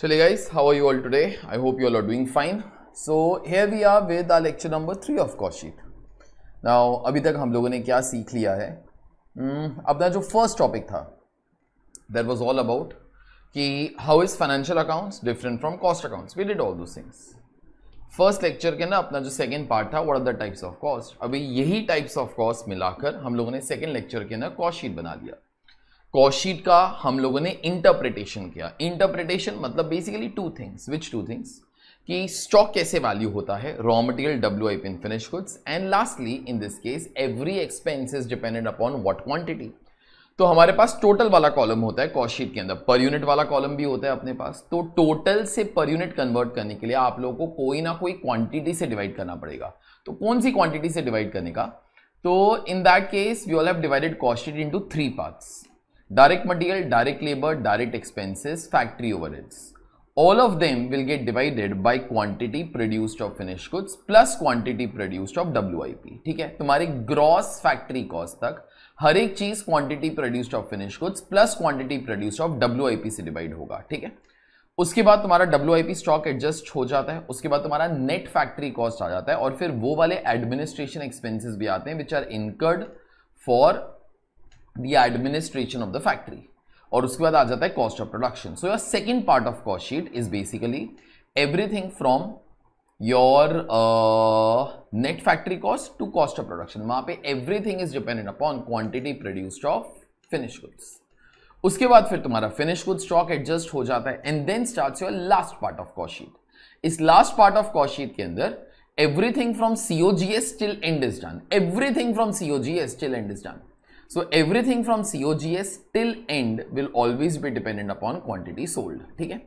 चले guys how are you all today I hope you all are doing fine so here we are with our lecture number three of course sheet. अभी तक हम लोगों ने क्या सीख लिया है hmm, अपना जो फर्स्ट टॉपिक था दैट वॉज ऑल अबाउट कि how is financial accounts different from cost accounts we did all दो थिंग्स फर्स्ट लेक्चर के ना अपना जो सेकेंड पार्ट था what are the types of cost अभी यही टाइप्स ऑफ कॉस्ट मिलाकर हम लोगों ने सेकेंड लेक्चर के ना कॉस्ट शीट बना लिया कॉशीट का हम लोगों ने इंटरप्रिटेशन किया इंटरप्रिटेशन मतलब basically two things which two things कि स्टॉक कैसे वैल्यू होता है raw material W I P finish goods and lastly in this case every expense is depended upon what quantity तो हमारे पास टोटल वाला कॉलम होता है कॉशीट के अंदर पर यूनिट वाला कॉलम भी होता है अपने पास तो टोटल से पर यूनिट कन्वर्ट करने के लिए आप लोगों को कोई ना कोई क्वांटिटी से डिवाइड करना पड़ेगा तो कौन सी क्वांटिटी से डिवाइड करने का तो in that case we all have divided cost sheet into three parts direct material, direct labor, direct expenses, factory overheads. All of them will get divided by quantity produced of finished goods plus quantity produced of WIP. ठीक है तुम्हारे gross factory cost तक हर एक चीज quantity produced of finish goods plus quantity produced of W से divide होगा ठीक है उसके बाद तुम्हारा डब्ल्यू स्टॉक एडजस्ट हो जाता है उसके बाद तुम्हारा नेट फैक्ट्री कॉस्ट आ जाता है और फिर वो वाले एडमिनिस्ट्रेशन एक्सपेंसेस भी आते हैं which are incurred for the administration of the factory और उसके बाद आ जाता है cost of production so second part of cost sheet sheet is basically everything from your net factory cost to cost of production वहां पे everything is dependent upon quantity produced of finish goods उसके बाद फिर तुम्हारा finish good stock adjust हो जाता है and then starts your last part of cost sheet इस last part of cost sheet के अंदर everything from COGS till end is done everything from COGS till end is done so C O G S till end will always be dependent upon quantity sold ठीक है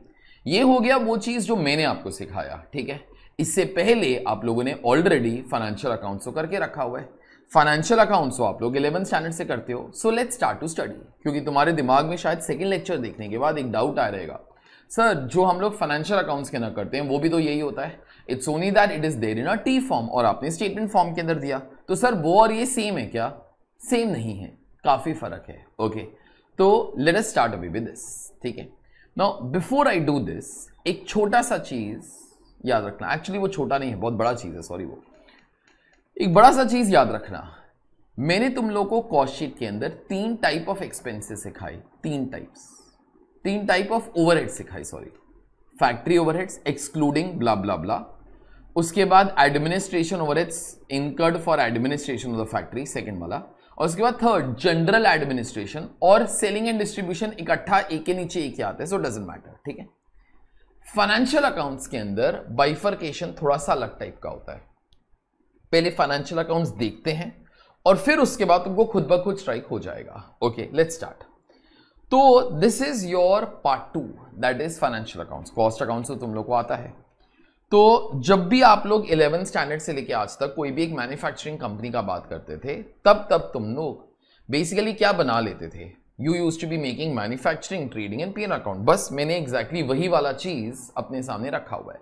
ये हो गया वो चीज़ जो मैंने आपको सिखाया ठीक है इससे पहले आप लोगों ने ऑलरेडी फाइनेंशियल अकाउंट्स को करके रखा हुआ है फाइनेंशियल अकाउंट्स हो आप लोग इलेवन स्टैंडर्ड से करते हो so let start to study क्योंकि तुम्हारे दिमाग में शायद सेकेंड लेक्चर देखने के बाद एक डाउट आ रहेगा सर जो हम लोग फाइनेंशियल अकाउंट्स के ना करते हैं वो भी तो यही होता है it's only that it is there in a T form और आपने स्टेटमेंट फॉर्म के अंदर दिया तो सर वो और ये सेम है क्या सेम नहीं है काफ़ी फ़र्क है ओके तो लेट अस स्टार्ट अभी विद दिस ठीक है no before I do this एक छोटा सा चीज़ याद रखना एक्चुअली वो छोटा नहीं है बहुत बड़ा चीज़ है सॉरी वो एक बड़ा सा चीज़ याद रखना मैंने तुम लोग को कॉस्टशीट के अंदर तीन टाइप ऑफ एक्सपेंसेस सिखाई तीन टाइप्स तीन टाइप ऑफ ओवरहेड सिखाई sorry factory overheads excluding blah blah blah उसके बाद administration overheads incurred for administration of the factory second वाला और उसके बाद थर्ड जनरल एडमिनिस्ट्रेशन और सेलिंग एंड डिस्ट्रीब्यूशन इकट्ठा एक के नीचे एक ही आते हैं सो डजेंट मैटर ठीक है फाइनेंशियल अकाउंट्स के अंदर बाइफरकेशन थोड़ा सा अलग टाइप का होता है पहले फाइनेंशियल अकाउंट्स देखते हैं और फिर उसके बाद तुमको खुद ब खुद स्ट्राइक हो जाएगा ओके लेट्स स्टार्ट तो this is your part two that is financial accounts cost account तो तुम लोग को आता है तो जब भी आप लोग इलेवेंथ स्टैंडर्ड से लेके आज तक कोई भी एक मैन्युफैक्चरिंग कंपनी का बात करते थे तब तब तुम लोग बेसिकली क्या बना लेते थे you use to be making manufacturing trading and P N account बस मैंने एग्जैक्टली exactly वही वाला चीज अपने सामने रखा हुआ है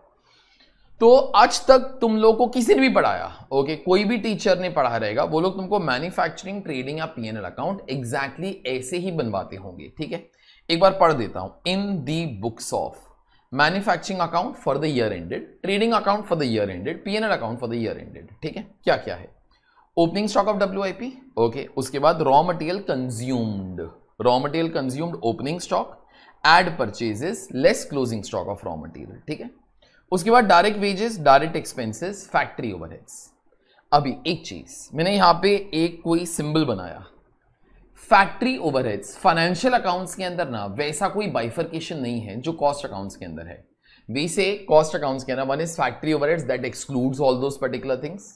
तो आज तक तुम लोग को किसी ने भी पढ़ाया ओके okay, कोई भी टीचर ने पढ़ा रहेगा वो लोग तुमको मैन्युफैक्चरिंग ट्रेडिंग या पी एन अकाउंट एग्जैक्टली ऐसे ही बनवाते होंगे ठीक है एक बार पढ़ देता हूं in the books of manufacturing account for the year ended trading account for the year ended PNL account for the year ended ठीक है क्या क्या है opening stock of W okay उसके बाद raw material consumed raw material consumed opening stock add purchases less closing stock of raw material ठीक है उसके बाद direct wages direct expenses factory overheads अभी एक चीज मैंने यहां पे एक कोई सिंबल बनाया फैक्ट्री ओवरहेड्स फाइनेंशियल अकाउंट्स के अंदर ना वैसा कोई बाइफर्केशन नहीं है जो कॉस्ट अकाउंट्स के अंदर है वी से कॉस्ट अकाउंट्स के अंदर one is factory overheads that excludes all those particular things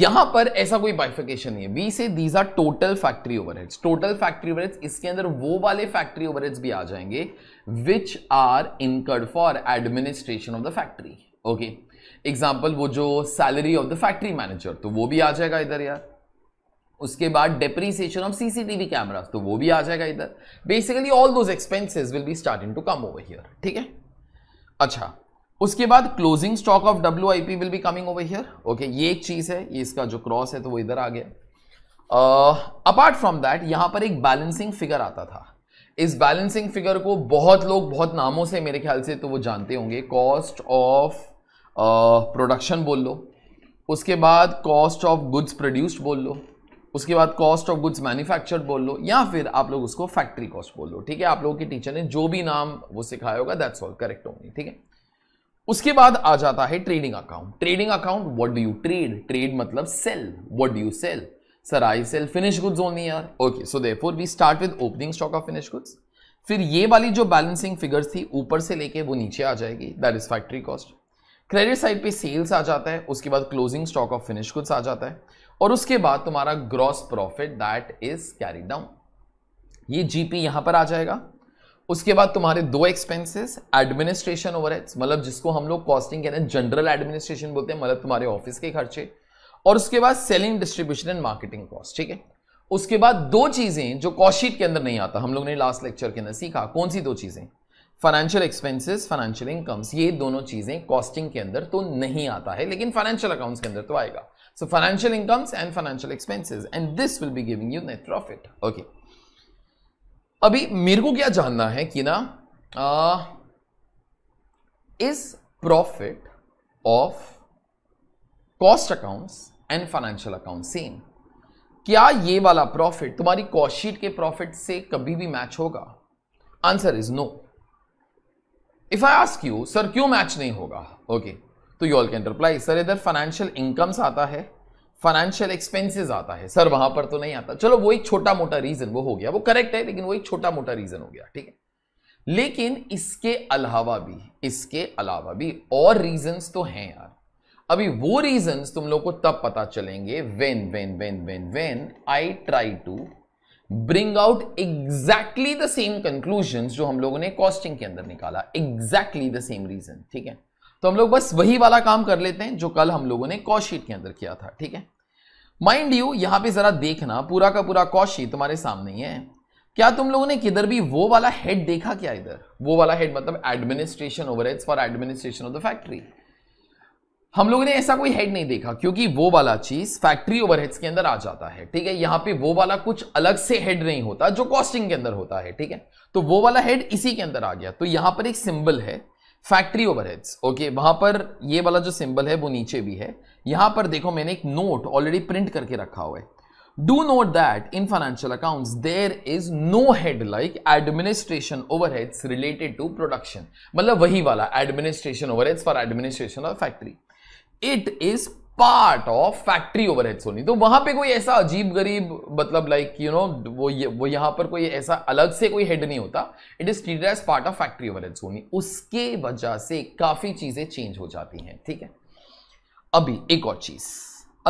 यहां पर ऐसा कोई बाइफिकेशन नहीं है we say these are total factory overheads total factory overheads इसके अंदर वो वाले फैक्ट्री ओवरहेड्स भी आ जाएंगे which are incurred for administration of the factory okay example वो जो salary of the factory manager तो वो भी आ जाएगा इधर यार उसके बाद डेप्रीसिएशन ऑफ सीसीटीवी कैमरा तो वो भी आ जाएगा इधर basically all those expenses will be starting to come over here ठीक है अच्छा उसके बाद closing stock of W I P will be coming over here okay ये एक चीज है ये इसका जो क्रॉस है तो वो इधर आ गया अपार्ट फ्रॉम दैट यहां पर एक बैलेंसिंग फिगर आता था इस बैलेंसिंग फिगर को बहुत लोग बहुत नामों से मेरे ख्याल से तो वो जानते होंगे कॉस्ट ऑफ प्रोडक्शन बोल लो उसके बाद कॉस्ट ऑफ गुड्स प्रोड्यूस्ड बोल लो उसके बाद कॉस्ट ऑफ गुड्स मैन्युफैक्चर बोल लो या फिर आप लोग उसको फैक्ट्री कॉस्ट बोल लो ठीक है आप लोगों के टीचर ने जो भी नाम वो सिखाया होगा दैट्स ऑल करेक्ट होंगे ठीक है उसके बाद आ जाता है trading account trading account what do you trade trade मतलब sell what do you sell sir I sell finish goods only यार okay so they we start with opening stock of finish goods फिर ये वाली जो balancing figures थी ऊपर से लेके वो नीचे आ जाएगी that is factory cost credit side पे सेल्स आ जाता है उसके बाद closing stock of finish goods आ जाता है और उसके बाद तुम्हारा gross profit that is carry down ये जीपी यहां पर आ जाएगा उसके बाद तुम्हारे दो एक्सपेंसेस एडमिनिस्ट्रेशन ओवर मतलब जिसको हम लोग कॉस्टिंग कहते हैं जनरल एडमिनिस्ट्रेशन बोलते हैं मतलब तुम्हारे ऑफिस के खर्चे और उसके बाद selling distribution and marketing cost ठीक है उसके बाद दो चीजें जो कॉस्टशीट के अंदर नहीं आता हम लोग ने लास्ट लेक्चर के अंदर सीखा कौन सी दो चीजें फाइनेंशियल एक्सपेंसिस फाइनेंशियल इनकम्स ये दोनों चीजें कॉस्टिंग के अंदर तो नहीं आता है लेकिन फाइनेंशियल अकाउंट्स के अंदर तो आएगा So financial incomes and financial expenses and this will be giving you net profit. Okay. अभी मेरे को क्या जानना है कि ना is profit of cost accounts and financial account same क्या ये वाला प्रॉफिट तुम्हारी कॉस्ट शीट के प्रॉफिट से कभी भी मैच होगा answer is no if I ask you sir क्यों मैच नहीं होगा ओके okay. तो you all can reply sir इधर फाइनेंशियल इनकम्स आता है फाइनेंशियल एक्सपेंसेस आता है सर वहां पर तो नहीं आता चलो वो एक छोटा मोटा रीजन वो हो गया वो करेक्ट है लेकिन वो एक छोटा मोटा रीजन हो गया ठीक है लेकिन इसके अलावा भी इसके अलावा भी और रीजंस तो हैं यार अभी वो रीजंस तुम लोग को तब पता चलेंगे when when when when when I try to bring out exactly the same conclusion जो हम लोगों ने कॉस्टिंग के अंदर निकाला एग्जैक्टली द सेम रीजन ठीक है तो हम लोग बस वही वाला काम कर लेते हैं जो कल हम लोगों ने कॉशीट के अंदर किया था ठीक है माइंड यू यहां पे जरा देखना पूरा का पूरा कॉशी तुम्हारे सामने ही है क्या तुम लोगों ने किधर भी वो वाला हेड देखा क्या इधर वो वाला हेड मतलब administration over for administration of the factory हम लोगों ने ऐसा कोई हेड नहीं देखा क्योंकि वो वाला चीज फैक्ट्री ओवरहेड्स के अंदर आ जाता है ठीक है यहाँ पे वो वाला कुछ अलग से हेड नहीं होता जो कॉस्टिंग के अंदर होता है ठीक है तो वो वाला हेड इसी के अंदर आ गया तो यहां पर एक सिंबल है फैक्ट्री ओवरहेड्स ओके वहां पर ये वाला जो सिंबल है वो नीचे भी है यहां पर देखो मैंने एक नोट ऑलरेडी प्रिंट करके रखा हुआ है do note that in financial account there is no head like administration overheads related to production मतलब वही वाला एडमिनिस्ट्रेशन ओवरहेड्स फॉर एडमिनिस्ट्रेशन और factory it is part of factory overheads होनी तो वहां पे कोई ऐसा अजीब गरीब मतलब लाइक यू नो वो ये वो यहां पर कोई ऐसा अलग से कोई हेड नहीं होता it is treated as part of factory overheads होनी उसके वजह से काफ़ी चीज़ें चेंज हो जाती हैं ठीक है अभी एक और चीज़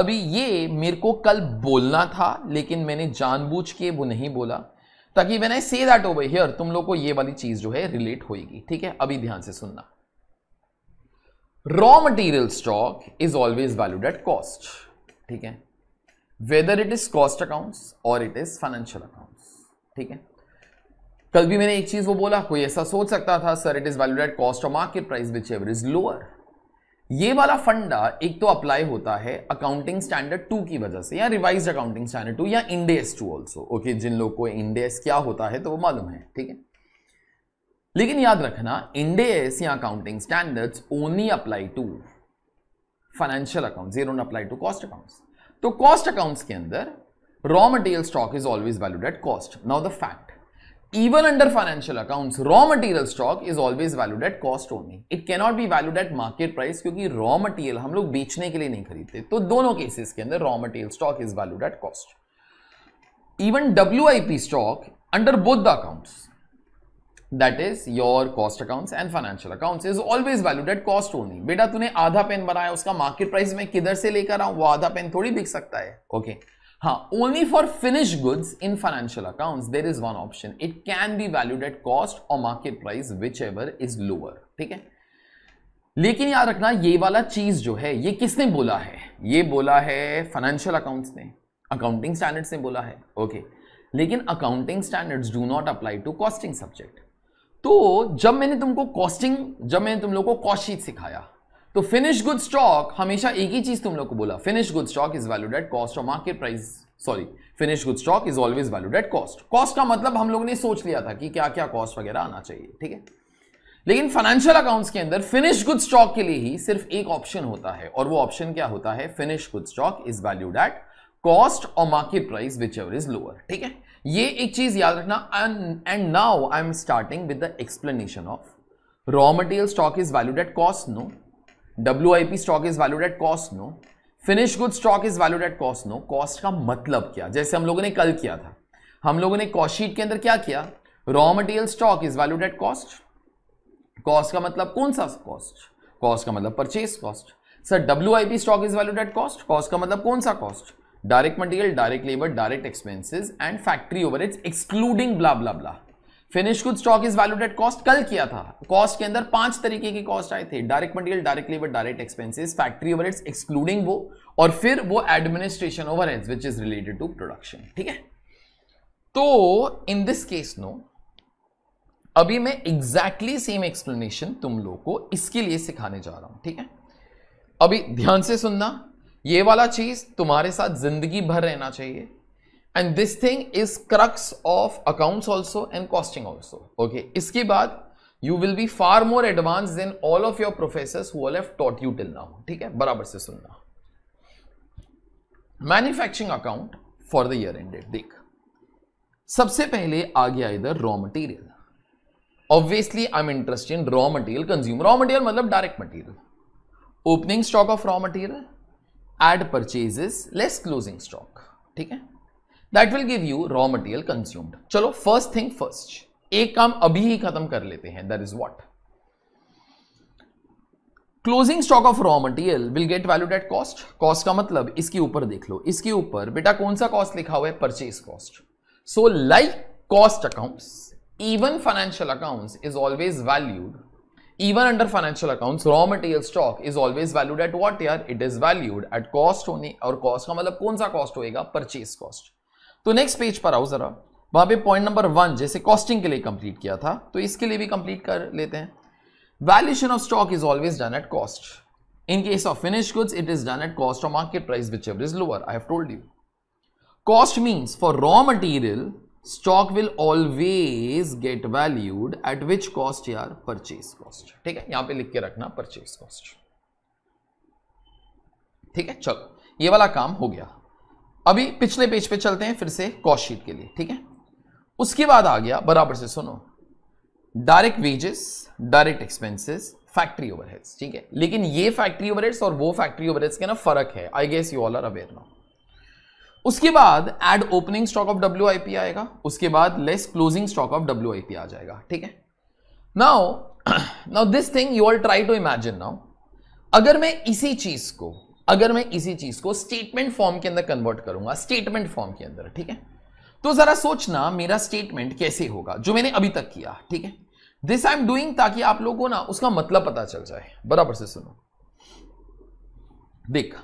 अभी ये मेरे को कल बोलना था लेकिन मैंने जानबूझ के वो नहीं बोला ताकि मैंने से दैट ओवर हियर तुम लोग को ये वाली चीज़ जो है रिलेट होगी ठीक है अभी ध्यान से सुनना raw material stock is always valued at cost ठीक है whether it is cost account और इट इज फाइनेंशियल अकाउंट ठीक है कल भी मैंने एक चीज वो बोला कोई ऐसा सोच सकता था sir it is valued at cost और market price which ever is lower ये वाला फंडा एक तो अप्लाई होता है अकाउंटिंग स्टैंडर्ड टू की वजह से या रिवाइज अकाउंटिंग स्टैंडर्ड टू या इंडेस टू ऑल्सो ओके जिन लोग को इंडेस क्या होता है तो वो मालूम है ठीक है लेकिन याद रखना इंडेस या accounting standards only apply to financial account zero apply to cost accounts तो कॉस्ट अकाउंट्स के अंदर raw material stock is always valued at cost now the fact even under financial accounts raw material stock is always valued at cost only it not be valued at market price क्योंकि raw material हम लोग बेचने के लिए नहीं खरीदते तो दोनों केसेस के अंदर raw material stock is valued at cost even W I P stock under both accounts that is your cost accounts and financial accounts is always valued at cost only बेटा तूने आधा पेन बनाया उसका market price मैं किधर से लेकर आऊं वो आधा पेन थोड़ी बिक सकता है ओके okay. हाँ only for finish goods in financial accounts there is one option it can be valued at cost और market price which ever is lower ठीक है लेकिन याद रखना ये वाला चीज जो है ये किसने बोला है ये बोला है फाइनेंशियल अकाउंट्स ने अकाउंटिंग स्टैंडर्ड्स ने बोला है ओके okay. लेकिन accounting standards do not apply to costing subject तो जब मैंने तुमको कॉस्टिंग जब मैंने तुम लोग को कॉस्टशीट सिखाया तो फिनिश गुड स्टॉक हमेशा एक ही चीज तुम लोग को बोला finish good stock is valued at cost और market price sorry finish good stock is always valued at cost cost का मतलब हम लोग ने सोच लिया था कि क्या क्या कॉस्ट वगैरह आना चाहिए ठीक है लेकिन फाइनेंशियल अकाउंट्स के अंदर फिनिश गुड स्टॉक के लिए ही सिर्फ एक ऑप्शन होता है और वो ऑप्शन क्या होता है finish good stock is valued at cost और market price which ever is lower ठीक है ये एक चीज याद रखना and now I am starting with the explanation of raw material stock is valued at cost no W I P stock is valued at cost no finish good stock is valued at cost no cost का मतलब क्या जैसे हम लोगों ने कल किया था हम लोगों ने कॉस्ट शीट के अंदर क्या किया raw material stock is valued at cost cost का मतलब कौन सा कॉस्ट कॉस्ट का मतलब purchase cost sir W I P stock is valued at cost cost का मतलब कौन सा cost direct material direct labour direct expenses and factory over excluding blah blah blah finish good stock is valued at cost कल किया था cost के अंदर पांच तरीके के कॉस्ट आए थे direct material direct labour direct expenses factory overheads excluding वो और फिर वो administration over overheads which is related to production ठीक है तो इन दिस केस नो अभी मैं एग्जैक्टली सेम एक्सप्लेनेशन तुम लोग को इसके लिए सिखाने जा रहा हूं ठीक है अभी ध्यान से सुनना ये वाला चीज तुम्हारे साथ जिंदगी भर रहना चाहिए and this thing is crux of accounts also and costing also okay इसके बाद you will be far more advance than all of your professor who have taught you till now ठीक है बराबर से सुनना manufacturing account for the year ended देख सबसे पहले आ गया इधर raw material obviously I am interest in raw material consume raw material मतलब direct material opening stock of raw material add purchases less closing stock ठीक है that will give you raw material consumed चलो first thing first एक काम अभी ही खत्म कर लेते हैं that is what closing stock of raw material will get valued at cost cost का मतलब इसके ऊपर देख लो इसके ऊपर बेटा कौन सा कॉस्ट लिखा हुआ है purchase cost so like cost account even financial account is always valued even under financial accounts raw material stock is always valued at what yaar it is valued at cost only or cost का मतलब कौन सा cost होएगा purchase cost तो next page par aao zara वहां पे point number one जैसे costing के लिए कंप्लीट किया था तो इसके लिए भी कंप्लीट कर लेते हैं valuation of stock is always done at cost in case of finish goods it is done at cost cost market price which ever is lower I have told you cost means for raw material stock will always get valued at which cost यार purchase cost ठीक है यहां पे लिख के रखना purchase cost ठीक है चलो ये वाला काम हो गया अभी पिछले पेज पे चलते हैं फिर से कॉस्टशीट के लिए ठीक है उसके बाद आ गया बराबर से सुनो direct wages direct expenses factory overheads ठीक है लेकिन ये फैक्ट्री ओवरहेड्स और वो फैक्ट्री ओवरहेड्स के ना फर्क है I guess you all are aware now उसके बाद add opening stock of W आएगा उसके बाद less closing stock of W आ जाएगा ठीक है now now this thing you all try to imagine now अगर मैं इसी चीज को अगर मैं इसी चीज को स्टेटमेंट फॉर्म के अंदर कन्वर्ट करूंगा स्टेटमेंट फॉर्म के अंदर ठीक है तो जरा सोचना मेरा स्टेटमेंट कैसे होगा जो मैंने अभी तक किया ठीक है दिस आई एम डूइंग ताकि आप लोगों को ना उसका मतलब पता चल जाए बराबर से सुनो देख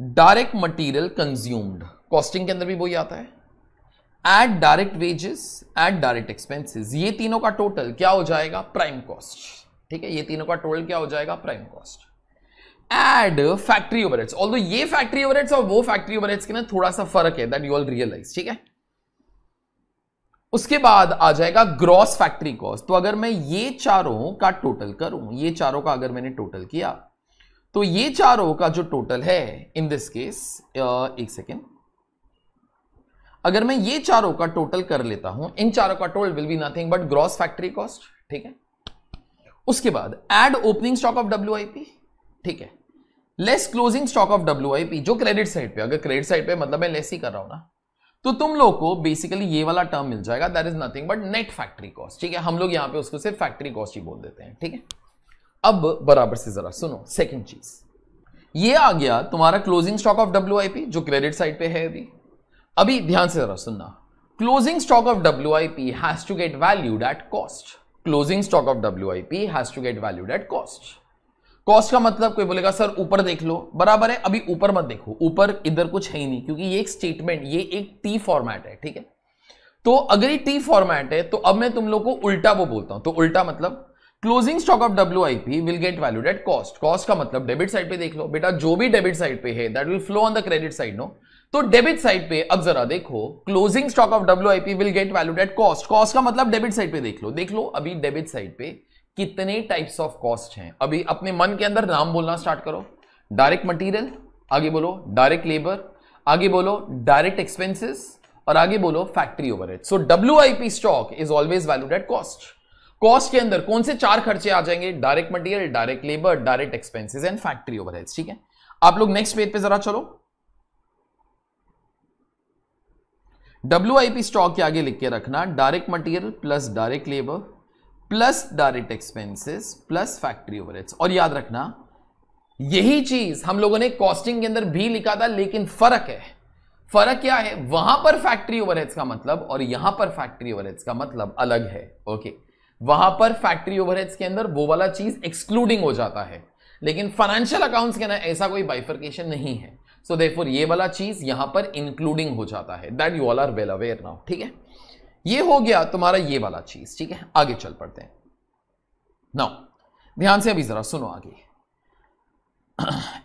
डायरेक्ट मटेरियल कंज्यूम्ड कॉस्टिंग के अंदर भी वही आता है at direct wages at direct expenses ये तीनों का टोटल क्या हो जाएगा प्राइम कॉस्ट ठीक है ये तीनों का टोटल क्या हो जाएगा prime cost add factory overheads although ये फैक्ट्री ओवरहेड्स और वो फैक्ट्री ओवरहेड्स के ना थोड़ा सा फर्क है दैट यू ऑल रियलाइज ठीक है उसके बाद आ जाएगा ग्रॉस फैक्ट्री कॉस्ट तो अगर मैं ये चारों का टोटल करूं ये चारों का अगर मैंने टोटल किया तो ये चारों का जो टोटल है इन दिस केस एक सेकेंड अगर मैं ये चारों का टोटल कर लेता हूं इन चारों का total will be nothing but gross factory cost ठीक है उसके बाद add opening stock of W ठीक है less closing stock of W जो क्रेडिट साइड पे अगर क्रेडिट साइड पे मतलब मैं लेस ही कर रहा हूं ना तो तुम लोग को बेसिकली ये वाला टर्म मिल जाएगा that is nothing but net factory cost ठीक है हम लोग यहां पे उसको सिर्फ फैक्ट्री कॉस्ट ही बोल देते हैं ठीक है अब बराबर से जरा सुनो सेकंड चीज ये आ गया तुम्हारा क्लोजिंग स्टॉक ऑफ डब्ल्यू जो क्रेडिट साइड पे है अभी अभी ध्यान से जरा सुनना closing stock of W I P has to get valued at cost closing stock of W I P has to get valued at cost cost का मतलब कोई बोलेगा सर ऊपर देख लो बराबर है अभी ऊपर मत देखो ऊपर इधर कुछ है ही नहीं क्योंकि ये एक स्टेटमेंट ये एक टी फॉर्मेट है ठीक है तो अगर ये टी फॉर्मेट है तो अब मैं तुम लोग को उल्टा वो बोलता हूं तो उल्टा मतलब closing stock of W I P will get valued at cost cost का मतलब डेबिट साइड पे देख लो बेटा जो भी डेबिट साइड पे है that will flow on the credit side no तो डेबिट साइड पे अब जरा देखो closing stock of W I P will get valued at cost cost का मतलब डेबिट साइड पे देख लो देख लो अभी डेबिट साइड पे कितने टाइप्स ऑफ कॉस्ट हैं अभी अपने मन के अंदर नाम बोलना स्टार्ट करो डायरेक्ट मटीरियल आगे बोलो डायरेक्ट लेबर आगे बोलो डायरेक्ट एक्सपेंसिस और आगे बोलो factory over so W I P stock is always valued at cost cost के अंदर कौन से चार खर्चे आ जाएंगे direct material direct labour direct expenses and factory overheads ठीक है आप लोग नेक्स्ट पेज पे जरा चलो डब्ल्यू स्टॉक के आगे लिख के रखना direct material plus direct labour plus direct expenses plus factory overheads और याद रखना यही चीज हम लोगों ने कॉस्टिंग के अंदर भी लिखा था लेकिन फर्क है फर्क क्या है वहां पर फैक्ट्री ओवरहेड्स का मतलब और यहां पर फैक्ट्री ओवरहेड्स का मतलब अलग है ओके okay. वहां पर फैक्ट्री ओवरहेड्स के अंदर वो वाला चीज एक्सक्लूडिंग हो जाता है लेकिन फाइनेंशियल अकाउंट्स के अंदर ऐसा कोई बाइफर्केशन नहीं है सो so देफोर ये वाला चीज यहां पर इंक्लूडिंग हो जाता है that you all are well aware now ठीक है ये हो गया तुम्हारा ये वाला चीज ठीक है आगे चल पड़ते हैं नाउ ध्यान से अभी जरा सुनो आगे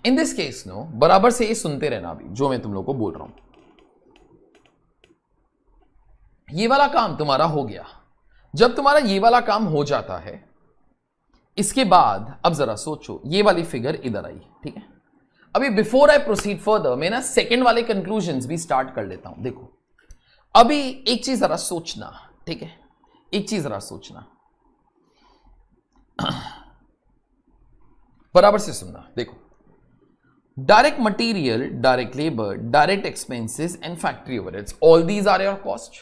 इन दिस केस नो बराबर से ये सुनते रहना अभी जो मैं तुम लोग को बोल रहा हूं ये वाला काम तुम्हारा हो गया जब तुम्हारा ये वाला काम हो जाता है इसके बाद अब जरा सोचो ये वाली फिगर इधर आई ठीक है अभी बिफोर आई प्रोसीड फर्दर मैं ना सेकेंड वाले कंक्लूजन भी स्टार्ट कर लेता हूं देखो अभी एक चीज जरा सोचना ठीक है एक चीज जरा सोचना बराबर से सुनना देखो direct material, direct labour direct expenses and factory over all these are your cost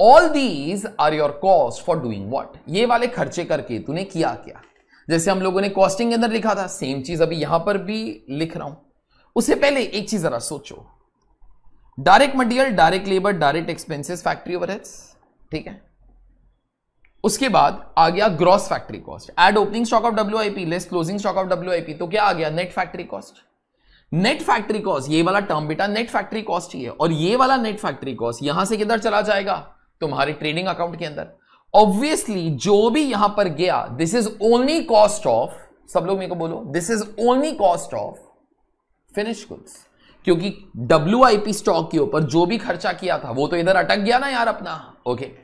all these are your cost for doing what ये वाले खर्चे करके तूने किया क्या जैसे हम लोगों ने कॉस्टिंग के अंदर लिखा था सेम चीज अभी यहां पर भी लिख रहा हूं उससे पहले एक चीज जरा सोचो direct material direct labour direct expenses factory over ठीक है उसके बाद आ गया gross factory cost add opening stock of W less closing stock of W तो क्या आ गया net factory cost net factory cost ये वाला टर्म बेटा नेट फैक्ट्री कॉस्ट ही है और ये वाला नेट फैक्ट्री कॉस्ट यहां से किधर चला जाएगा तुम्हारे ट्रेडिंग अकाउंट के अंदर ऑब्वियसली जो भी यहां पर गया this is only cost of सब लोग मेरे को बोलो this is only cost of finish goods क्योंकि डब्ल्यू स्टॉक के ऊपर जो भी खर्चा किया था वो तो इधर अटक गया ना यार अपना okay okay.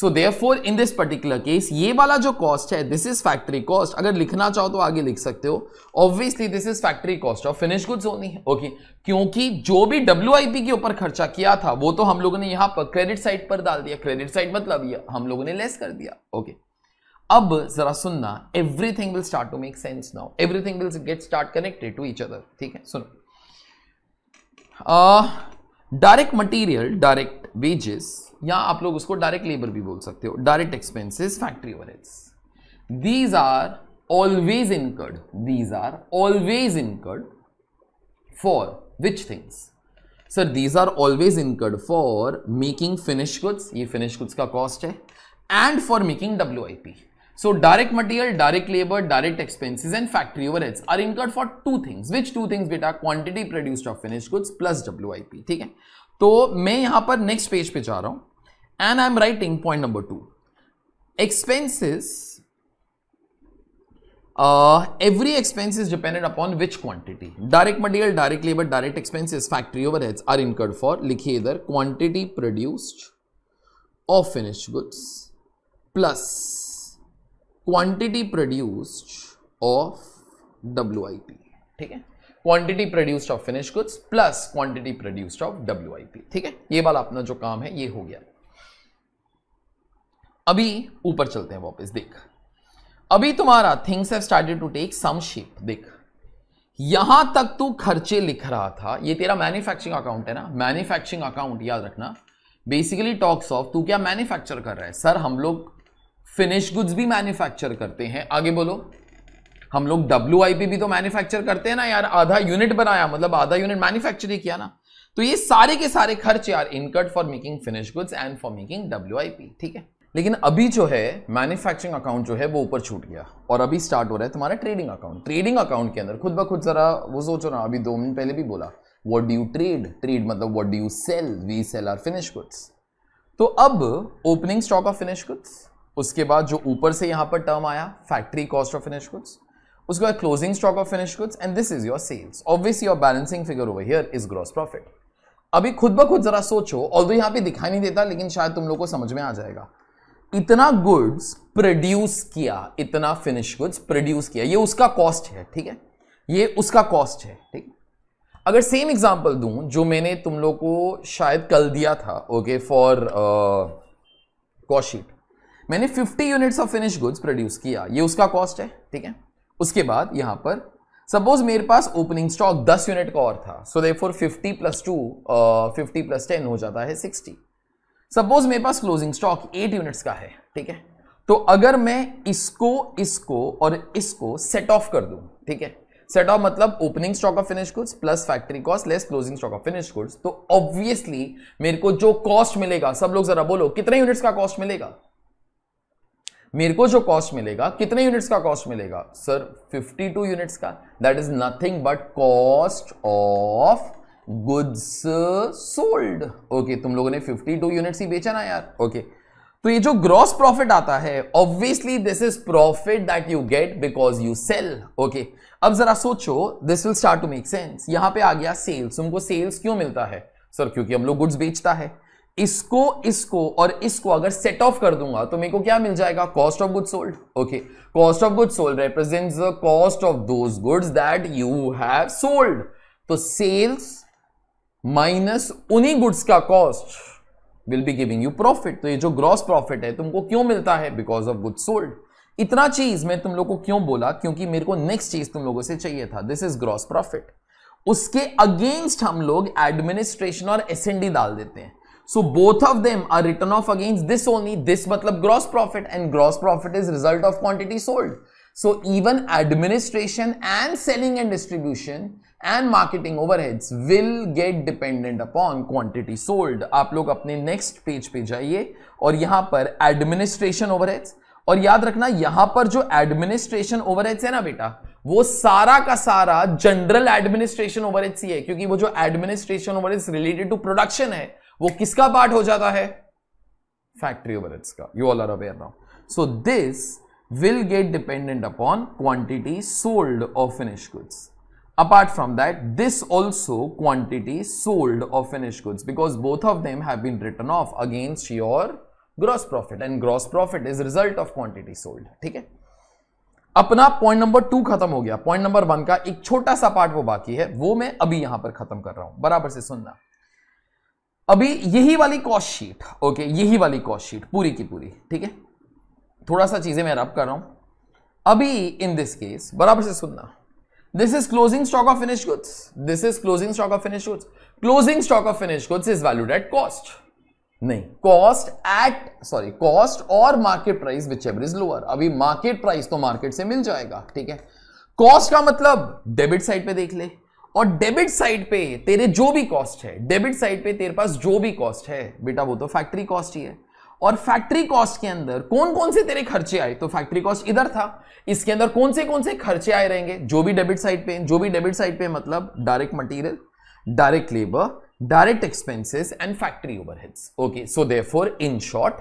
So for in this particular case ये वाला जो कॉस्ट है दिस इज फैक्ट्री कॉस्ट अगर लिखना चाहो तो आगे लिख सकते हो obviously this is factory cost of finish goods होनी है ओके okay. क्योंकि जो भी डब्ल्यू के ऊपर खर्चा किया था वो तो हम लोगों ने यहां पर क्रेडिट साइड पर डाल दिया क्रेडिट साइड मतलब ये हम लोगों ने लेस कर दिया ओके okay. अब जरा सुनना everything will start to make sense now everything will get start connected to each other ठीक है सुनो डायरेक्ट मटेरियल डायरेक्ट वेजेस या आप लोग उसको डायरेक्ट लेबर भी बोल सकते हो direct expenses factory over these are always incurred these are always incurred for which things sir these are always incurred for making finish goods ये फिनिश गुड्स का कॉस्ट है and for making W I P so direct material direct labour direct expenses and factory overheads are incurred for two things which two things बेटा quantity produced of finish goods plus W I P ठीक है तो मैं यहां पर next page पे जा रहा हूं and I am writing point number two expenses every expense is depended upon which quantity direct material direct labour direct expenses factory overheads are incurred for लिखिए इधर quantity produced of finish goods plus quantity produced of W I P ठीक है quantity produced of finish goods plus quantity produced of W ठीक है ये वाला अपना जो काम है ये हो गया अभी ऊपर चलते हैं वापस देख अभी तुम्हारा things have started to take some shape देख यहां तक तू खर्चे लिख रहा था ये तेरा मैन्युफैक्चरिंग अकाउंट है ना मैन्युफैक्चरिंग अकाउंट याद रखना बेसिकली टॉक्स ऑफ तू क्या मैन्युफैक्चर कर रहा है सर हम लोग फिनिश गुड्स भी मैन्युफैक्चर करते हैं आगे बोलो हम लोग डब्ल्यू भी तो मैन्युफैक्चर करते हैं ना यार आधा यूनिट बनाया मतलब आधा यूनिट मैन्युफैक्चर ही किया ना तो ये सारे के सारे खर्च यार incurred for making finish goods and for making W ठीक है लेकिन अभी जो है मैन्युफैक्चरिंग अकाउंट जो है वो ऊपर छूट गया और अभी स्टार्ट हो रहा है तुम्हारा ट्रेडिंग अकाउंट ट्रेडिंग अकाउंट के अंदर खुद ब खुद जरा वो सोचो ना अभी दो मिनट पहले भी बोला what do you trade trade मतलब what do you sell we sell are finish goods तो अब opening stock of finish goods उसके बाद जो ऊपर से यहां पर टर्म आया factory cost of finish goods उसके बाद closing stock of finish goods and this is your sales obvious your balancing figure over here is gross profit अभी खुद ब खुद जरा सोचो ऑल यहां पे दिखाई नहीं देता लेकिन शायद तुम लोग को समझ में आ जाएगा इतना गुड्स प्रोड्यूस किया इतना फिनिश गुड्स प्रोड्यूस किया ये उसका कॉस्ट है ठीक है ये उसका कॉस्ट है ठीक अगर सेम एग्जाम्पल दूं जो मैंने तुम लोग को शायद कल दिया था ओके फॉर कॉस्ट शीट मैंने 50 units of finish goods produce किया ये उसका कॉस्ट है ठीक है उसके बाद यहां पर सपोज मेरे पास ओपनिंग स्टॉक 10 यूनिट का और था so four fifty plus two fifty plus ten हो जाता है 60 सपोज मेरे पास क्लोजिंग स्टॉक 8 यूनिट्स का है ठीक है तो अगर मैं इसको इसको और इसको सेट ऑफ कर दूं ठीक है सेट ऑफ मतलब opening stock of finish goods plus factory cost less closing stock of finish goods तो ऑब्वियसली मेरे को जो कॉस्ट मिलेगा सब लोग जरा बोलो कितने यूनिट्स का कॉस्ट मिलेगा मेरे को जो कॉस्ट मिलेगा कितने यूनिट्स का कॉस्ट मिलेगा सर 52 यूनिट्स का that is nothing but cost of goods sold okay तुम लोगों ने 52 यूनिट्स ही बेचा ना यार ओके okay. तो ये जो ग्रॉस प्रॉफिट आता है obviously this is profit that you get because you sell okay अब जरा सोचो this will start to make sense यहां पे आ गया सेल्स तुमको सेल्स क्यों मिलता है सर क्योंकि हम लोग गुड्स बेचता है इसको इसको और इसको अगर सेट ऑफ कर दूंगा तो मेरे को क्या मिल जाएगा cost of good sold okay cost of good sold represent the cost of those goods that you have sold तो सेल्स माइनस उन्हीं गुड्स का cost will be giving you profit तो ये जो ग्रॉस प्रॉफिट है तुमको क्यों मिलता है बिकॉज ऑफ गुड सोल्ड इतना चीज मैं तुम लोग को क्यों बोला क्योंकि मेरे को नेक्स्ट चीज तुम लोगों से चाहिए था दिस इज ग्रॉस प्रॉफिट उसके अगेंस्ट हम लोग एडमिनिस्ट्रेशन और एस डाल देते हैं so both of them are written off against this only this मतलब gross profit and gross profit is result of quantity sold so even administration and selling and distribution and marketing overheads will get dependent upon quantity sold आप लोग अपने next page पे जाइए और यहां पर administration over heads और याद रखना यहां पर जो एडमिनिस्ट्रेशन ओवर हेड्स है ना बेटा वो सारा का सारा जनरल एडमिनिस्ट्रेशन ओवर हेड्स ही है क्योंकि वो जो administration overheads related to production है वो किसका पार्ट हो जाता है फैक्ट्री ओवर का you all are aware now so this will get dependent upon quantity sold of finish goods apart from that this also quantity sold of finish goods because both of them have been written off against your gross profit and gross profit is result of quantity sold ठीक है अपना point number to खत्म हो गया point number one का एक छोटा सा पार्ट वो बाकी है वो मैं अभी यहां पर खत्म कर रहा हूं बराबर से सुनना अभी यही वाली कॉस्ट शीट ओके यही वाली कॉस्ट शीट पूरी की पूरी ठीक है थोड़ा सा चीजें मैं रब कर रहा हूं अभी इन दिस केस बराबर से सुनना this is closing stock of finish goods this is closing stock of finish goods closing stock of finish goods is valued at cost नहीं कॉस्ट एट सॉरी कॉस्ट और market price which ever is lower अभी market price तो market से मिल जाएगा ठीक है cost का मतलब डेबिट साइड पे देख ले और डेबिट साइड पे तेरे जो भी कॉस्ट है डेबिट साइड पे तेरे पास जो भी कॉस्ट है बेटा वो तो फैक्ट्री कॉस्ट ही है और फैक्ट्री कॉस्ट के अंदर कौन कौन से तेरे खर्चे आए तो फैक्ट्री कॉस्ट इधर था इसके अंदर कौन से कौन से खर्चे आए रहेंगे जो भी डेबिट साइड पे जो भी डेबिट साइड पे मतलब direct material direct labour direct expenses and factory overheads okay so they in short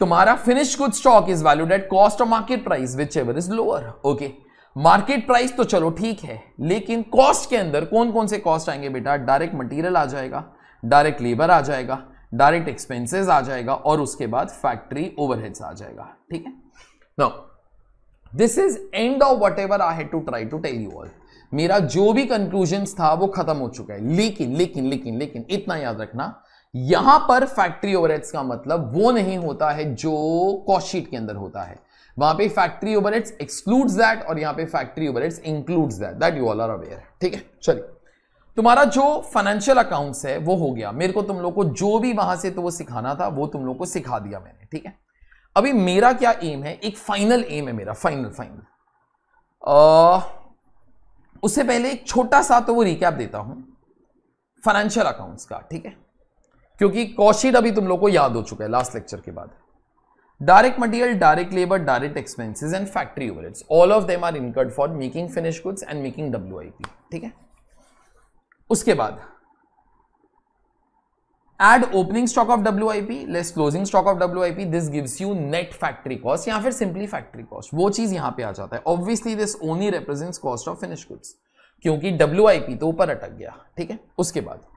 तुम्हारा finish good stock is valued at cost और market price which ever is lower okay market price तो चलो ठीक है लेकिन cost के अंदर कौन कौन से कॉस्ट आएंगे बेटा डायरेक्ट मटेरियल आ जाएगा डायरेक्ट लेबर आ जाएगा डायरेक्ट एक्सपेंसेस आ जाएगा और उसके बाद फैक्ट्री ओवरहेड्स आ जाएगा ठीक है now this is end of whatever I had to try to tell you all मेरा जो भी कंक्लूजन था वो खत्म हो चुका है लेकिन लेकिन लेकिन लेकिन इतना याद रखना यहां पर फैक्ट्री ओवरहेड्स का मतलब वो नहीं होता है जो कॉस्टशीट के अंदर होता है वहां पे फैक्ट्री ओवरहेड्स एक्सक्लूड्स दैट और यहां पे factory overheads includes that that you all are aware ठीक है चलिए तुम्हारा जो फाइनेंशियल अकाउंट्स है वो हो गया मेरे को तुम लोग को जो भी वहां से तो वो सिखाना था वो तुम लोग को सिखा दिया मैंने ठीक है अभी मेरा क्या एम है एक फाइनल एम है मेरा फाइनल फाइनल उससे पहले एक छोटा सा तो वो रिकैप देता हूं फाइनेंशियल अकाउंट्स का ठीक है क्योंकि कौशिक अभी तुम लोग को याद हो चुका है लास्ट लेक्चर के बाद direct material direct labour direct expenses and factory over all of them are incurred for making finish goods and making W ठीक है उसके बाद add opening stock of W I P less closing stock of W I P this gives you net factory cost या फिर simply factory cost वो चीज यहां पर आ जाता है obviously this only represent cost of finish goods क्योंकि डब्ल्यू आई पी तो ऊपर अटक गया ठीक है उसके बाद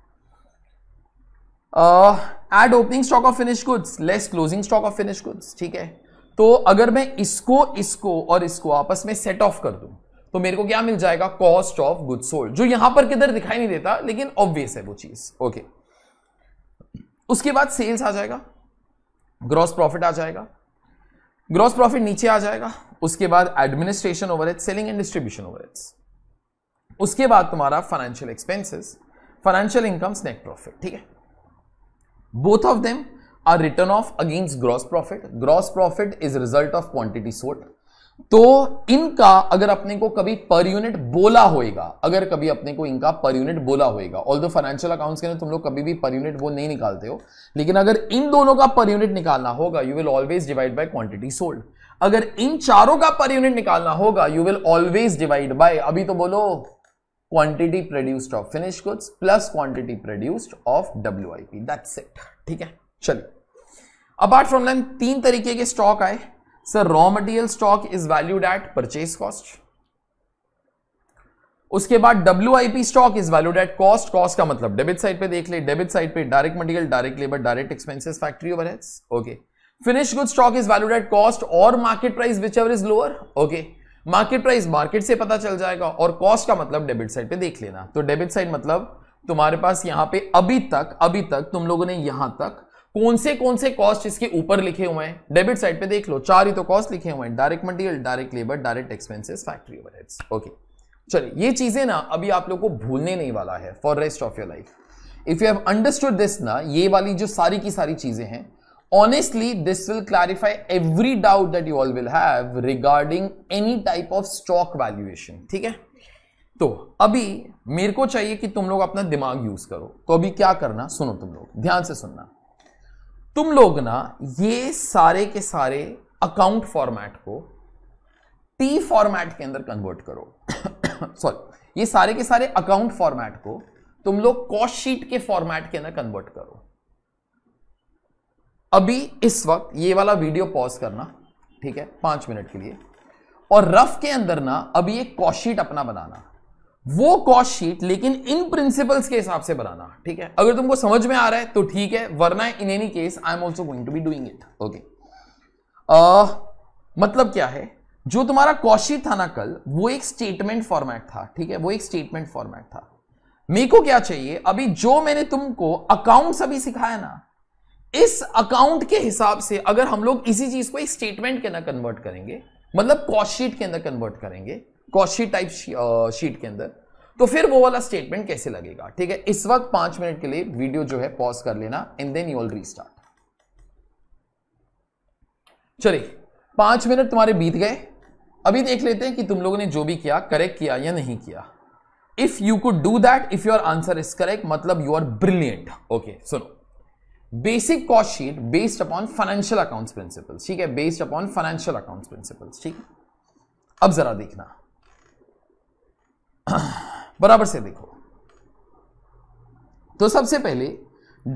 add opening stock of finish goods less closing stock of finish goods ठीक है तो अगर मैं इसको इसको और इसको आपस में सेट ऑफ कर दूं तो मेरे को क्या मिल जाएगा कॉस्ट ऑफ गुड सोल्ड जो यहां पर किधर दिखाई नहीं देता लेकिन ऑब्वियस है वो चीज ओके okay. उसके बाद सेल्स आ जाएगा ग्रॉस प्रॉफिट आ जाएगा ग्रॉस प्रॉफिट नीचे आ जाएगा उसके बाद administration over selling and distribution over उसके बाद तुम्हारा financial expenses financial incomes net profit ठीक है both of them are written off against gross profit gross profit is result of quantity sold तो इनका अगर अपने को कभी पर यूनिट बोला होएगा अगर कभी अपने को इनका पर यूनिट बोला होएगा ऑल दो फाइनेंशियल अकाउंट्स के अंदर तुम लोग कभी भी पर यूनिट वो नहीं निकालते हो लेकिन अगर इन दोनों का पर यूनिट निकालना होगा you will always divide by quantity sold अगर इन चारों का पर यूनिट निकालना होगा you will always divide by अभी तो बोलो quantity produced of finish goods plus quantity produced of W that's it ठीक है चलिए अपार्ट फ्रॉम दैम तीन तरीके के स्टॉक आए sir raw material stock is valued at purchase cost उसके बाद W I P stock is valued at cost cost का मतलब डेबिट साइड पे देख ले डेबिट साइड पे direct material direct labour direct expenses factory over okay finish good stock is valued at cost और market price which ever is lower okay market price market से पता चल जाएगा और कॉस्ट का मतलब डेबिट साइड पे देख लेना तो डेबिट साइड मतलब तुम्हारे पास यहां पे अभी तक अभी तक तुम लोगों ने यहां तक कौन से कौन से कॉस्ट इसके ऊपर लिखे हुए हैं डेबिट साइड पे देख लो चार ही तो कॉस्ट लिखे हुए हैं direct material direct labour direct expenses factory overheads okay चलिए ये चीजें ना अभी आप लोग को भूलने नहीं वाला है for rest of your life if you have understood this ना ये वाली जो सारी की सारी चीजें हैं Honestly, this will clarify every doubt that you all will have regarding any type of stock valuation. ठीक है तो अभी मेरे को चाहिए कि तुम लोग अपना दिमाग यूज करो तो अभी क्या करना सुनो तुम लोग ध्यान से सुनना तुम लोग ना ये सारे के सारे अकाउंट फॉर्मेट को टी फॉर्मेट के अंदर कन्वर्ट करो सॉरी ये सारे के सारे अकाउंट फॉर्मेट को तुम लोग कॉस्ट शीट के फॉर्मेट के अंदर कन्वर्ट करो अभी इस वक्त ये वाला वीडियो पॉज करना ठीक है पांच मिनट के लिए और रफ के अंदर ना अभी एक कॉशीट अपना बनाना वो कॉस्ट शीट लेकिन इन प्रिंसिपल्स के हिसाब से बनाना ठीक है अगर तुमको समझ में आ रहा है तो ठीक है वरना in any case I am also going to be doing it okay मतलब क्या है जो तुम्हारा कॉस्ट शीट था ना कल वो एक स्टेटमेंट फॉर्मेट था ठीक है वो एक स्टेटमेंट फॉर्मेट था मेरे को क्या चाहिए अभी जो मैंने तुमको अकाउंट्स अभी सिखाया ना इस अकाउंट के हिसाब से अगर हम लोग इसी चीज को एक स्टेटमेंट के अंदर कन्वर्ट करेंगे मतलब कॉस्टशीट के अंदर कन्वर्ट करेंगे कॉस्टशीट टाइप शीट के अंदर तो फिर वो वाला स्टेटमेंट कैसे लगेगा ठीक है इस वक्त पांच मिनट के लिए वीडियो जो है पॉज कर लेना and then you all restart चलिए पांच मिनट तुम्हारे बीत गए अभी देख लेते हैं कि तुम लोगों ने जो भी किया करेक्ट किया या नहीं किया if you could do that if your answer is correct मतलब यू आर ब्रिलियंट ओके सुनो basic cost sheet based upon financial accounts principles ठीक है based upon financial accounts principles ठीक अब जरा देखना बराबर से देखो तो सबसे पहले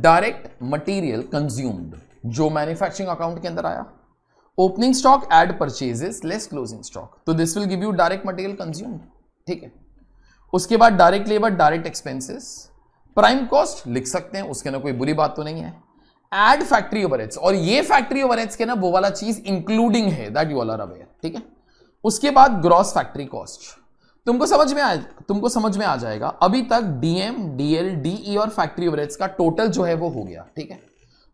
डायरेक्ट मटेरियल कंज्यूम्ड जो मैन्युफैक्चरिंग अकाउंट के अंदर आया opening stock add purchases less closing stock तो this will give you direct material consumed ठीक है उसके बाद direct labour direct expenses prime cost लिख सकते हैं उसके अंदर कोई बुरी बात तो नहीं है एड फैक्ट्री ओवरहेड्स और ये फैक्ट्री ओवरहेड्स के ना वो वाला चीज इंक्लूडिंग है that you all are aware ठीक है उसके बाद ग्रॉस फैक्ट्री कॉस्ट तुमको समझ में आ तुमको समझ में आ जाएगा अभी तक डीएम डीएल डीई और फैक्ट्री ओवरहेड्स का टोटल जो है वो हो गया ठीक है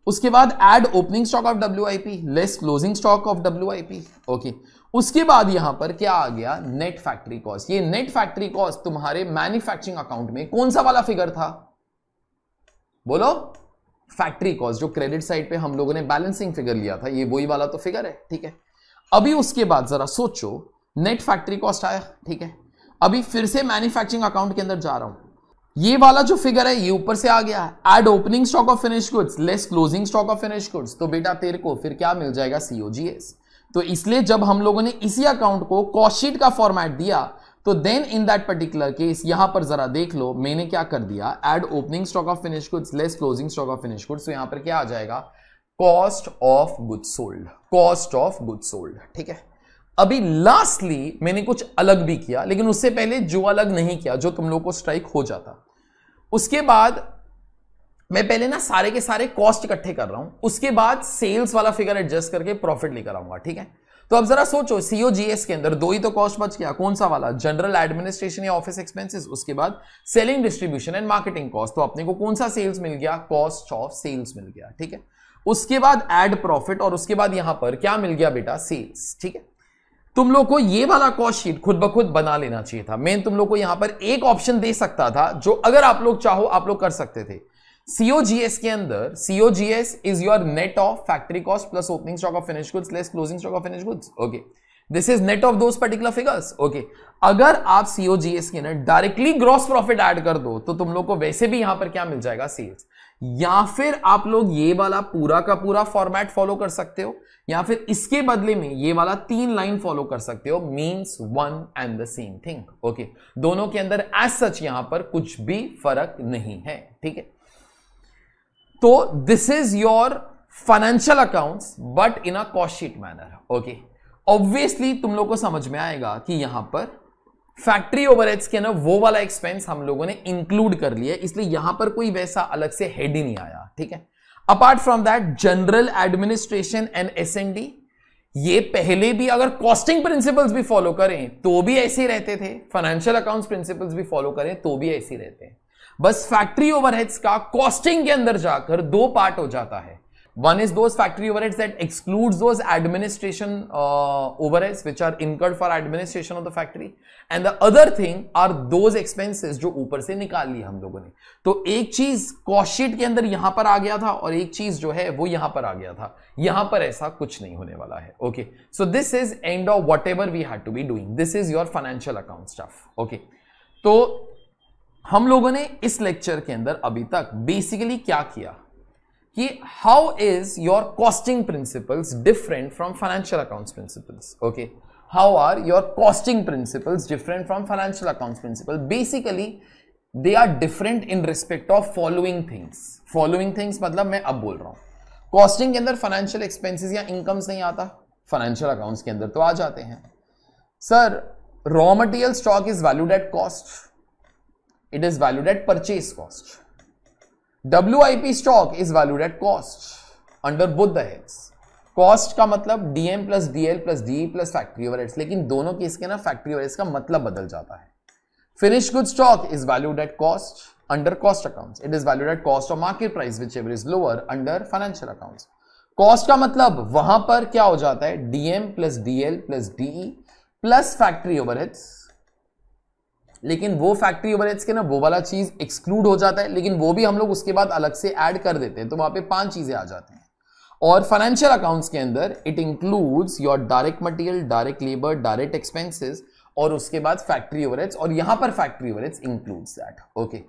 उसके बाद add opening stock of W I P less closing stock of W I P okay उसके बाद यहां पर क्या आ गया नेट फैक्ट्री कॉस्ट ये नेट फैक्ट्री कॉस्ट तुम्हारे मैन्युफैक्चरिंग अकाउंट में कौन सा वाला फिगर था बोलो फैक्ट्री कॉस्ट जो क्रेडिट साइड पे हम लोगों ने बैलेंसिंग फिगर लिया था ये वही वाला तो फिगर है ठीक है अभी उसके बाद जरा सोचो नेट फैक्ट्री कॉस्ट आया ठीक है अभी फिर से मैन्युफैक्चरिंग अकाउंट के अंदर जा रहा हूं ये वाला जो फिगर है ये ऊपर से आ गया है add opening stock of finish goods less closing stock of finish goods तो बेटा तेरे को फिर क्या मिल जाएगा सीओजीएस तो इसलिए जब हम लोगों ने इसी अकाउंट को कॉस्टशीट का फॉर्मेट दिया तो then in that particular case यहां पर जरा देख लो मैंने क्या कर दिया add opening stock of finish goods less closing stock of finish goods तो यहां पर क्या आ जाएगा cost of good sold cost of good sold ठीक है अभी लास्टली मैंने कुछ अलग भी किया लेकिन उससे पहले जो अलग नहीं किया जो तुम लोग को स्ट्राइक हो जाता उसके बाद मैं पहले ना सारे के सारे कॉस्ट इकट्ठे कर रहा हूं उसके बाद सेल्स वाला फिगर एडजस्ट करके प्रॉफिट लेकर आऊंगा ठीक है तो अब जरा सोचो सीओजीएस के अंदर दो ही तो कॉस्ट बच गया कौन सा वाला जनरल एडमिनिस्ट्रेशन या ऑफिस एक्सपेंसेस उसके बाद selling distribution and marketing cost तो अपने को कौन सा सेल्स मिल गया कॉस्ट ऑफ सेल्स मिल गया ठीक है उसके बाद एड प्रॉफिट और उसके बाद यहां पर क्या मिल गया बेटा सेल्स ठीक है तुम लोग को ये वाला कॉस्ट शीट खुद ब खुद बना लेना चाहिए था मेन तुम लोग को यहां पर एक ऑप्शन दे सकता था जो अगर आप लोग चाहो आप लोग कर सकते थे सीओजीएस के अंदर COGS is your net of factory cost plus opening stock of finish goods less closing stock of finish goods okay this is net of those particular figures okay अगर आप COGS के अंदर डायरेक्टली ग्रॉस प्रॉफिट ऐड कर दो तो तुम लोग को वैसे भी यहां पर क्या मिल जाएगा सेल्स या फिर आप लोग ये वाला पूरा का पूरा फॉर्मेट फॉलो कर सकते हो या फिर इसके बदले में ये वाला तीन लाइन फॉलो कर सकते हो means one and the same thing okay दोनों के अंदर एज सच यहां पर कुछ भी फर्क नहीं है ठीक है तो this is your financial accounts but in a cost sheet manner okay obviously तुम लोग को समझ में आएगा कि यहां पर फैक्ट्री ओवरहेड्स के ना वो वाला एक्सपेंस हम लोगों ने इंक्लूड कर लिया इसलिए यहां पर कोई वैसा अलग से हेड ही नहीं आया ठीक है apart from that general administration and S ये पहले भी अगर कॉस्टिंग प्रिंसिपल्स भी फॉलो करें तो भी ऐसे रहते थे फाइनेंशियल अकाउंट्स प्रिंसिपल्स भी फॉलो करें तो भी ऐसे रहते हैं बस फैक्ट्री ओवरहेड्स का कॉस्टिंग के अंदर जाकर दो पार्ट हो जाता है one is those factory overheads that excludes those administration overheads which are incurred for administration of the factory and the other thing are those expenses जो ऊपर से निकाल लिया हम लोगों ने तो एक चीज कॉस्टशीट के अंदर यहां पर आ गया था और एक चीज जो है वो यहां पर आ गया था यहां पर ऐसा कुछ नहीं होने वाला है okay so this is end of whatever we had to be doing this is your financial account stuff okay तो हम लोगों ने इस लेक्चर के अंदर अभी तक बेसिकली क्या किया कि how is your costing principles different from financial accounts principles okay how are your costing principles different from financial accounts principle basically they are different in respect of following things following things मतलब मैं अब बोल रहा हूँ costing के अंदर financial expenses या incomes नहीं आता फाइनेंशियल अकाउंट्स के अंदर तो आ जाते हैं sir raw material stock is valued at cost it is valued at purchase cost wip stock is valued at cost under both the heads cost का मतलब DM plus DL plus D plus factory overheads लेकिन दोनों case के ना factory overheads का मतलब बदल जाता है finish good stock is valued at cost under cost account it is valued at cost of market price which ever is lower under financial accounts cost का मतलब वहां पर क्या हो जाता है DM plus DL plus DE plus factory overheads लेकिन वो फैक्ट्री ओवरहेड्स के ना वो वाला चीज़ एक्सक्लूड हो जाता है लेकिन वो भी हम लोग उसके बाद अलग से ऐड कर देते हैं तो वहां पे पांच चीज़ें आ जाती हैं और फाइनेंशियल अकाउंट्स के अंदर it includes your direct material direct labour direct expenses और उसके बाद फैक्ट्री ओवरहेड्स और यहां पर factory overheads includes that okay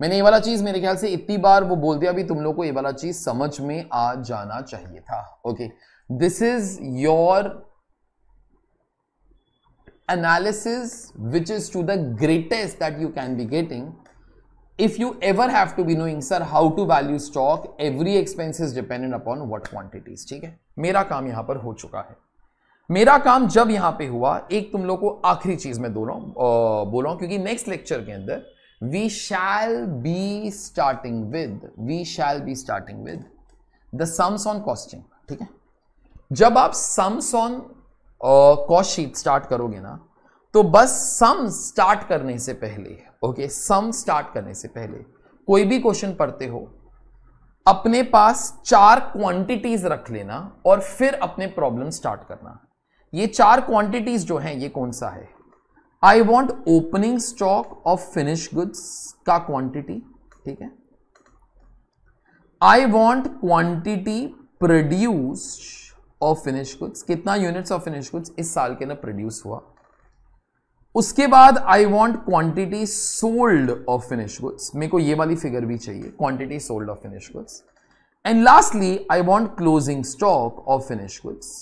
मैंने ये वाला चीज़ मेरे ख्याल से इतनी बार वो बोल दिया अभी तुम लोग को ये वाला चीज़ समझ में आ जाना चाहिए था okay this is your analysis which is to the greatest that you can be getting if you ever have to be knowing sir how to value stock every expense is dependent upon what quantities ठीक है मेरा काम यहाँ पर हो चुका है मेरा काम जब यहां पे हुआ एक तुम लोग को आखिरी चीज में दोनों रहा बोल रहा हूँ क्योंकि नेक्स्ट लेक्चर के अंदर we shall be starting with we shall be starting with the sums on costing ठीक है जब आप sums on cost sheet start करोगे ना तो बस सम स्टार्ट करने से पहले ओके सम स्टार्ट करने से पहले कोई भी क्वेश्चन पढ़ते हो अपने पास चार क्वांटिटीज रख लेना और फिर अपने प्रॉब्लम स्टार्ट करना ये चार क्वांटिटीज जो हैं ये कौन सा है I want opening stock of finish goods का क्वांटिटी ठीक है I want quantity produced of finish goods कितना यूनिट्स ऑफ फिनिश गुड्स इस साल के अंदर प्रोड्यूस हुआ उसके बाद I want quantity sold of finish goods मेरे को ये वाली फिगर भी चाहिए quantity sold of finish goods and lastly I want closing stock of finish goods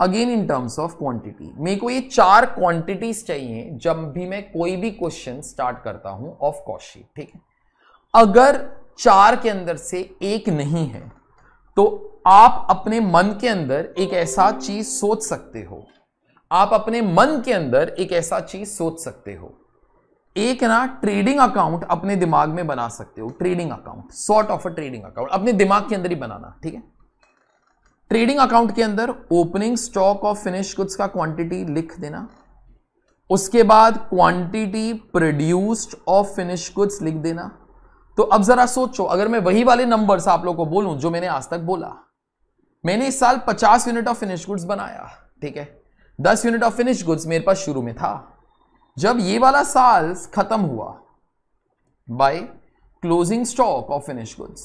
again in terms of quantity मेरे को ये चार क्वांटिटीज चाहिए जब भी मैं कोई भी क्वेश्चन स्टार्ट करता हूं ऑफ कॉशी ठीक है अगर चार के अंदर से एक नहीं है तो आप अपने मन के अंदर एक ऐसा चीज सोच सकते हो आप अपने मन के अंदर एक ऐसा चीज सोच सकते हो एक ना ट्रेडिंग अकाउंट अपने दिमाग में बना सकते हो trading account sort of a trading account अपने दिमाग के अंदर ही बनाना ठीक है ट्रेडिंग अकाउंट के अंदर opening stock of finish goods का क्वांटिटी लिख देना उसके बाद quantity produced of finish goods लिख देना तो अब जरा सोचो अगर मैं वही वाले नंबर्स आप लोगों को बोलूं जो मैंने आज तक बोला मैंने इस साल 50 यूनिट ऑफ फिनिश गुड्स बनाया ठीक है 10 यूनिट ऑफ फिनिश गुड्स मेरे पास शुरू में था जब ये वाला साल खत्म हुआ by closing stock of finish goods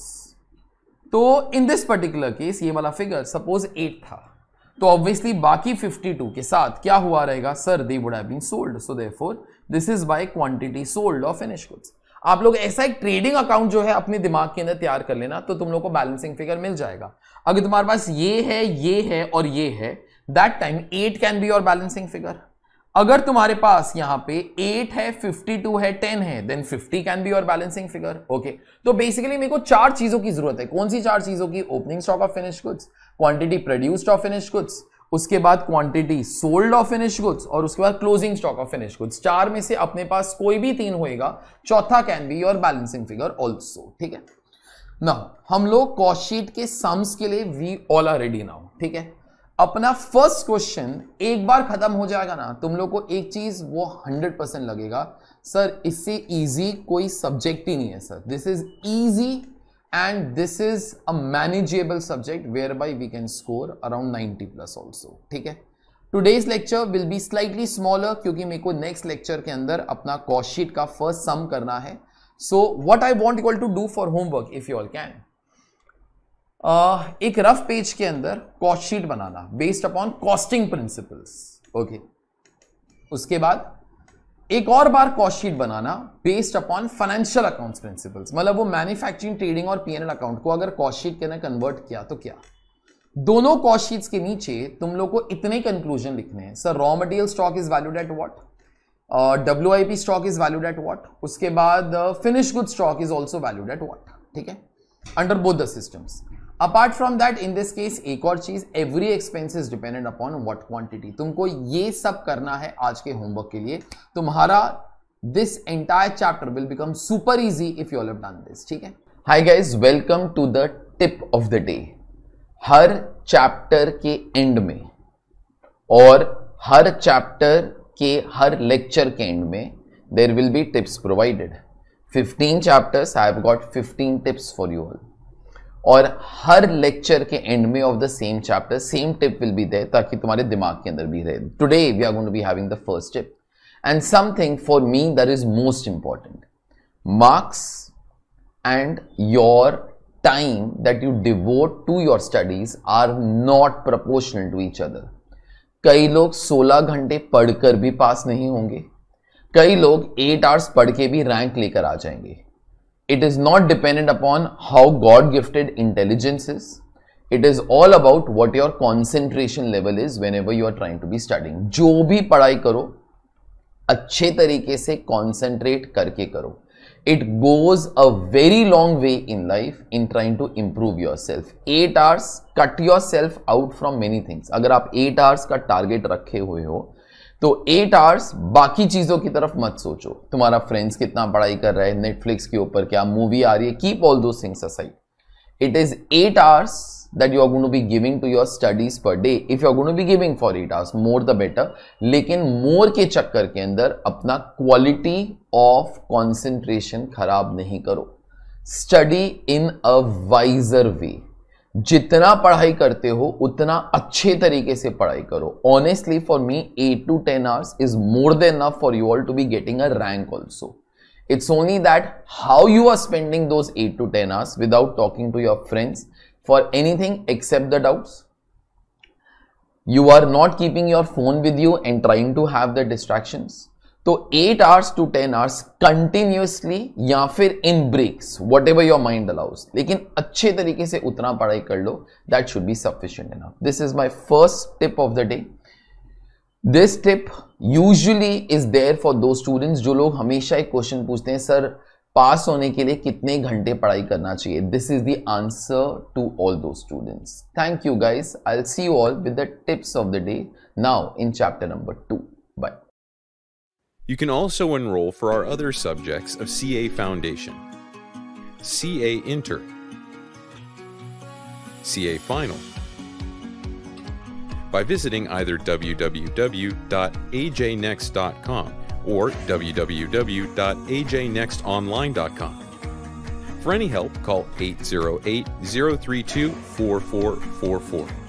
तो इन दिस पर्टिकुलर केस ये वाला फिगर सपोज एट था तो ऑब्वियसली बाकी 52 के साथ क्या हुआ रहेगा sir they would have been sold so they this is by quantity sold of finish goods आप लोग ऐसा एक ट्रेडिंग अकाउंट जो है अपने दिमाग के अंदर तैयार कर लेना तो तुम लोग को बैलेंसिंग फिगर मिल जाएगा अगर तुम्हारे पास ये है ये है और ये है that time eight can be your balancing figure अगर तुम्हारे पास यहां पे एट है फिफ्टी टू है टेन है then fifty can be your balancing figure okay तो बेसिकली मेरे को चार चीजों की जरूरत है कौन सी चार चीजों की opening stock of finish goods quantity produced of finish goods उसके बाद quantity sold of finish goods और उसके बाद closing stock of finish goods चार में से अपने पास कोई भी तीन होएगा चौथा can be your balancing figure also ठीक है ना हम लोग कॉस्टशीट के सम्स के लिए we all are ready now ठीक है अपना फर्स्ट क्वेश्चन एक बार खत्म हो जाएगा ना तुम लोग को एक चीज वो हंड्रेड परसेंट लगेगा सर इससे इजी कोई सब्जेक्ट ही नहीं है sir this is easy and this is a manageable subject whereby we can score around ninety plus also ठीक है today's lecture will be slightly smaller क्योंकि मेरे को नेक्स्ट लेक्चर के अंदर अपना कॉस्टशीट का फर्स्ट सम करना है so what I want equal to do for homework if you all can एक रफ पेज के अंदर कॉस्ट शीट बनाना based upon costing principles okay उसके बाद एक और बार कॉस्ट शीट बनाना based upon financial accounts principles मतलब वो मैन्युफैक्चरिंग ट्रेडिंग और पीएनएल अकाउंट को अगर कॉस्ट शीट के अंदर कन्वर्ट किया तो क्या दोनों कॉस्ट शीट्स के नीचे तुम लोग को इतने कंक्लूजन लिखने हैं sir raw material stock is valued at what W I P stock is valued at what उसके बाद finish good stock is also valued at what ठीक है under both the systems apart from that in this case एक और चीज every expense is dependent upon what quantity तुमको ये सब करना है आज के होमवर्क के लिए तुम्हारा this entire chapter will become super easy if you all done this ठीक है hi guys welcome to the tip of the day हर चैप्टर के एंड में और हर चैप्टर कि हर लेक्चर के एंड में there will be tips provided 15 chapters I have got 15 tips for you all और हर लेक्चर के एंड में of the same chapter same tip will be they ताकि तुम्हारे दिमाग के अंदर भी रहे today we are going to be having the first tip and something for me that is most important marks and your time that you devote to your studies are not proportional to each other कई लोग 16 घंटे पढ़कर भी पास नहीं होंगे कई लोग 8 hours पढ़ के भी रैंक लेकर आ जाएंगे it is not dependent upon how God gifted intelligence is it is all about what your concentration level is whenever you are trying to be starting जो भी पढ़ाई करो अच्छे तरीके से कॉन्सेंट्रेट करके करो it goes a very long way in life in trying to improve yourself eight hours cut yourself out from many things अगर आप एट आवर्स का टारगेट रखे हुए हो तो एट आवर्स बाकी चीजों की तरफ मत सोचो तुम्हारा फ्रेंड्स कितना पढ़ाई कर रहा है नेटफ्लिक्स के ऊपर क्या मूवी आ रही है कीप ऑल दो things aside it is eight hours that you are going to be giving to your studies per day if you are going to be giving for 8 hours more the better लेकिन मोर के चक्कर के अंदर अपना quality of concentration खराब नहीं करो study in a visor वे जितना पढ़ाई करते हो उतना अच्छे तरीके से पढ़ाई करो honestly for me eight to ten hours is more than enough for you all to be getting a rank also it's only that how you are spending those eight to ten hours without talking to your friends for anything except the doubts. You are not keeping your phone with you and trying to have the distractions. तो 8 hours to 10 hours continuously या फिर in breaks whatever your mind allows लेकिन अच्छे तरीके से उतना पढ़ाई कर लो that should be sufficient in this is my first tip of the day this tip usually is there for those students जो लोग हमेशा एक क्वेश्चन पूछते हैं सर पास होने के लिए कितने घंटे पढ़ाई करना चाहिए this is the answer to all those students thank you guys I see you all with the tips of the day now in chapter number two bye You can also enroll for our other subjects of CA Foundation, CA Inter, CA Final, by visiting either www.ajnext.com or www.ajnextonline.com. For any help, call 808 032 4444.